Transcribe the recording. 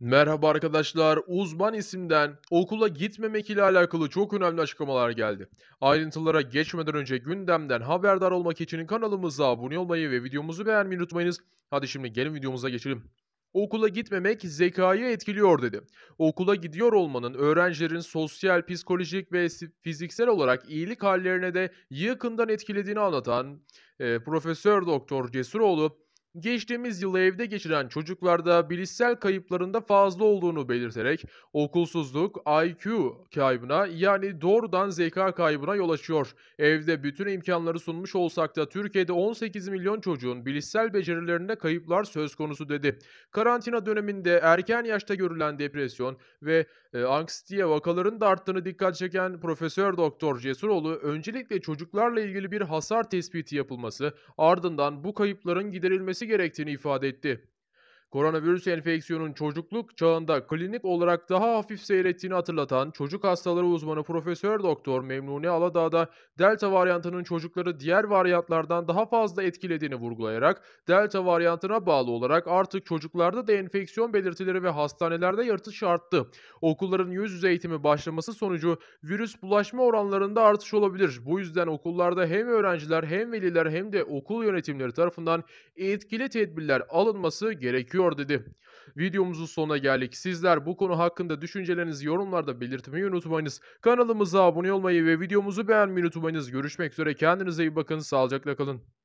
Merhaba arkadaşlar. Uzman isimden okula gitmemek ile alakalı çok önemli açıklamalar geldi. Ayrıntılara geçmeden önce gündemden haberdar olmak için kanalımıza abone olmayı ve videomuzu beğenmeyi unutmayınız. Hadi şimdi gelin videomuza geçelim. Okula gitmemek zekayı etkiliyor dedi. Okula gidiyor olmanın öğrencilerin sosyal, psikolojik ve fiziksel olarak iyilik hallerine de yakından etkilediğini anlatan e, Profesör Doktor Cesuroğlu geçtiğimiz yıl evde geçiren çocuklarda bilişsel kayıplarında fazla olduğunu belirterek okulsuzluk IQ kaybına yani doğrudan zeka kaybına yol açıyor. Evde bütün imkanları sunmuş olsak da Türkiye'de 18 milyon çocuğun bilişsel becerilerinde kayıplar söz konusu dedi. Karantina döneminde erken yaşta görülen depresyon ve e, anksiyete vakaların da arttığını dikkat çeken Profesör Doktor Cesuroğlu öncelikle çocuklarla ilgili bir hasar tespiti yapılması ardından bu kayıpların giderilmesi gerektiğini ifade etti. Koronavirüs enfeksiyonun çocukluk çağında klinik olarak daha hafif seyrettiğini hatırlatan çocuk hastaları uzmanı Profesör Doktor Memnuni Aladağ'da Delta varyantının çocukları diğer varyantlardan daha fazla etkilediğini vurgulayarak Delta varyantına bağlı olarak artık çocuklarda da enfeksiyon belirtileri ve hastanelerde yırtış arttı. Okulların yüz yüze eğitimi başlaması sonucu virüs bulaşma oranlarında artış olabilir. Bu yüzden okullarda hem öğrenciler hem veliler hem de okul yönetimleri tarafından etkili tedbirler alınması gerekiyor yapıyor dedi. Videomuzun sonuna geldik. Sizler bu konu hakkında düşüncelerinizi yorumlarda belirtmeyi unutmayınız. Kanalımıza abone olmayı ve videomuzu beğenmeyi unutmayınız. Görüşmek üzere kendinize iyi bakın sağlıcakla kalın.